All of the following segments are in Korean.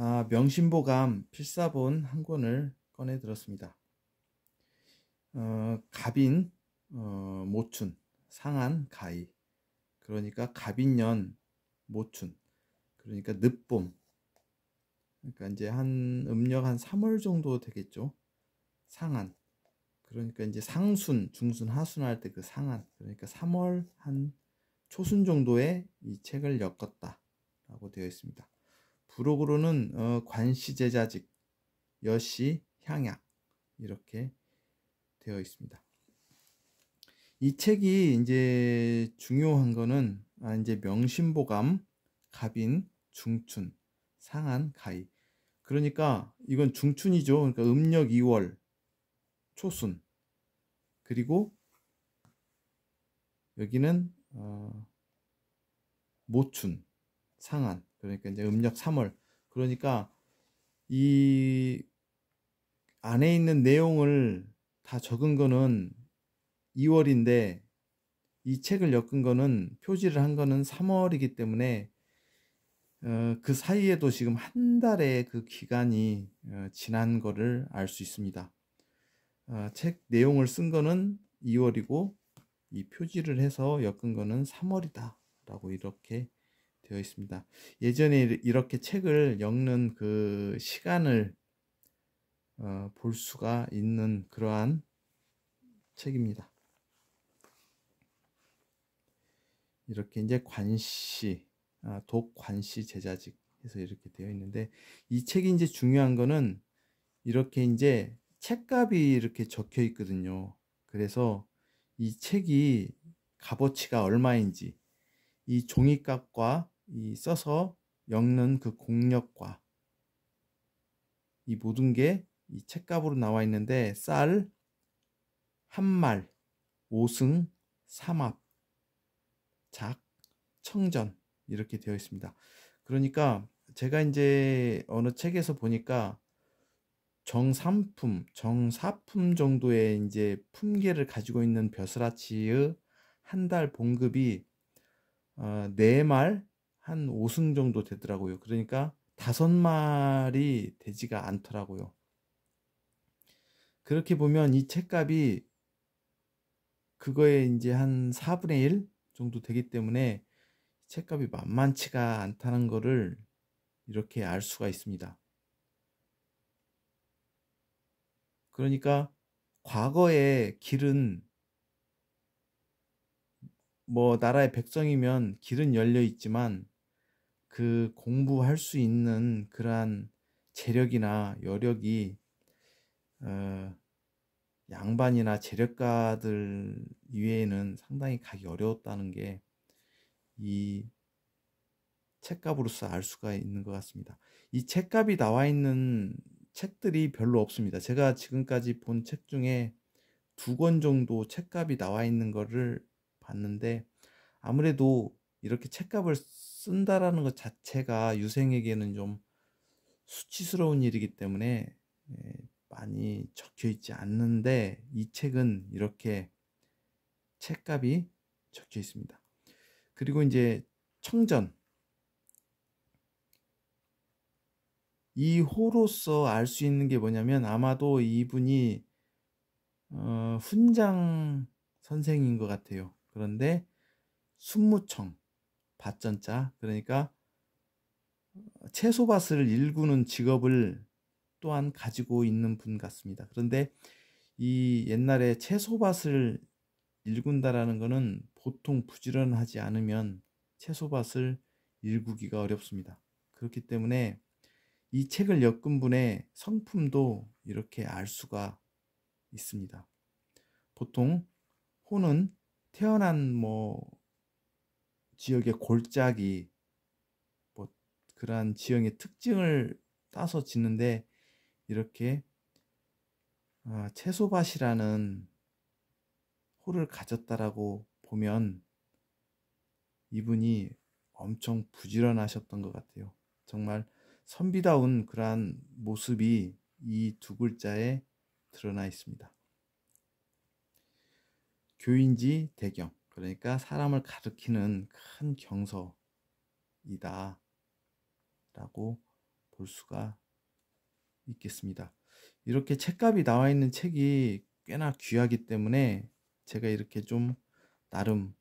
아, 명심보감 필사본 한 권을 꺼내 들었습니다. 어, 갑인, 어, 모춘, 상한, 가이. 그러니까 갑인년, 모춘. 그러니까 늦봄. 그러니까 이제 한 음력 한 3월 정도 되겠죠. 상한. 그러니까 이제 상순, 중순, 하순 할 때 그 상한. 그러니까 3월 한 초순 정도에 이 책을 엮었다라고 되어 있습니다. 부록으로는 어, 관시 제자직, 여시 향약 이렇게 되어 있습니다. 이 책이 이제 중요한 거는 아, 이제 명심보감, 갑인, 중춘, 상한, 가이. 그러니까 이건 중춘이죠. 그러니까 음력 2월 초순. 그리고 여기는 어, 모춘, 상한. 그러니까 이제 음력 3월. 그러니까 이 안에 있는 내용을 다 적은 거는 2월인데 이 책을 엮은 거는 표지를 한 거는 3월이기 때문에 어, 그 사이에도 지금 한 달의 그 기간이 어, 지난 거를 알 수 있습니다. 어, 책 내용을 쓴 거는 2월이고 이 표지를 해서 엮은 거는 3월이다 라고 이렇게 되어 있습니다. 예전에 이렇게 책을 엮는 그 시간을 어, 볼 수가 있는 그러한 책입니다. 이렇게 이제 관시, 아, 독관시 제자직 해서 이렇게 되어 있는데 이 책이 이제 중요한 거는 이렇게 이제 책값이 이렇게 적혀 있거든요. 그래서 이 책이 값어치가 얼마인지 이 종이값과 이 써서 엮는 그 공력과 이 모든 게 이 책값으로 나와 있는데 쌀, 한말, 오승, 삼합, 작, 청전 이렇게 되어 있습니다. 그러니까 제가 이제 어느 책에서 보니까 정삼품, 정사품 정도의 이제 품계를 가지고 있는 벼슬아치의 한 달 봉급이 어, 4말 한 5승 정도 되더라고요. 그러니까 다섯 마리 되지가 않더라고요. 그렇게 보면 이 책값이 그거에 이제 한 4분의 1 정도 되기 때문에 책값이 만만치가 않다는 거를 이렇게 알 수가 있습니다. 그러니까 과거의 길은 뭐 나라의 백성이면 길은 열려 있지만 그 공부할 수 있는 그러한 재력이나 여력이 어, 양반이나 재력가들 이외에는 상당히 가기 어려웠다는 게 이 책값으로서 알 수가 있는 것 같습니다. 이 책값이 나와 있는 책들이 별로 없습니다. 제가 지금까지 본 책 중에 두 권 정도 책값이 나와 있는 거를 봤는데 아무래도 이렇게 책값을 쓴다라는 것 자체가 유생에게는 좀 수치스러운 일이기 때문에 예, 많이 적혀 있지 않는데 이 책은 이렇게 책값이 적혀 있습니다. 그리고 이제 청전 이 호로서 알 수 있는 게 뭐냐면 아마도 이분이 어, 훈장 선생인 것 같아요. 그런데 순무청 밭전자 그러니까 채소밭을 일구는 직업을 또한 가지고 있는 분 같습니다. 그런데 이 옛날에 채소밭을 일군다라는 것은 보통 부지런하지 않으면 채소밭을 일구기가 어렵습니다. 그렇기 때문에 이 책을 엮은 분의 성품도 이렇게 알 수가 있습니다. 보통 혼은 태어난 뭐 지역의 골짜기 뭐 그러한 지형의 특징을 따서 짓는데 이렇게 아, 채소밭이라는 호를 가졌다라고 보면 이분이 엄청 부지런하셨던 것 같아요. 정말 선비다운 그러한 모습이 이 두 글자에 드러나 있습니다. 교인지 대경 그러니까 사람을 가르키는 큰 경서이다. 라고 볼 수가 있겠습니다. 이렇게 책값이 나와 있는 책이 꽤나 귀하기 때문에 제가 이렇게 좀 나름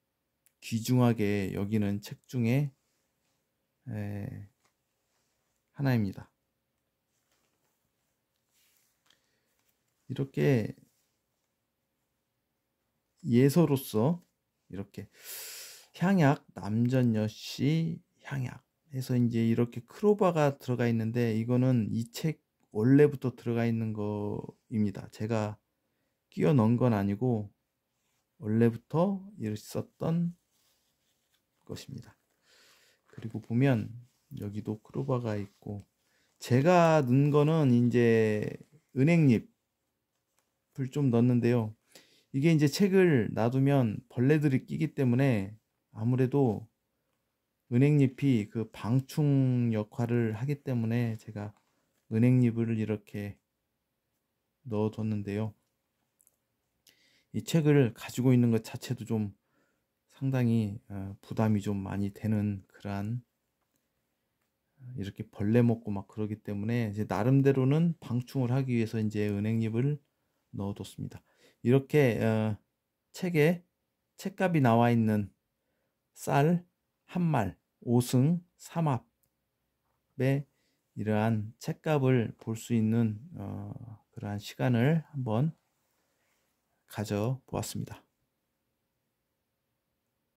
귀중하게 여기는 책 중에 하나입니다. 이렇게 예서로서 이렇게 향약 남전여씨 향약 해서 이제 이렇게 크로바가 들어가 있는데 이거는 이 책 원래부터 들어가 있는 거입니다. 제가 끼워 넣은 건 아니고 원래부터 있었던 것입니다. 그리고 보면 여기도 크로바가 있고 제가 넣은 거는 이제 은행잎을 좀 넣었는데요. 이게 이제 책을 놔두면 벌레들이 끼기 때문에 아무래도 은행잎이 그 방충 역할을 하기 때문에 제가 은행잎을 이렇게 넣어뒀는데요. 이 책을 가지고 있는 것 자체도 좀 상당히 어, 부담이 좀 많이 되는 그러한 어, 이렇게 벌레 먹고 막 그러기 때문에 이제 나름대로는 방충을 하기 위해서 이제 은행잎을 넣어뒀습니다. 이렇게 어, 책에 책값이 나와 있는 쌀 한 말, 5승 3합의 이러한 책값을 볼 수 있는 어, 그러한 시간을 한번 가져보았습니다.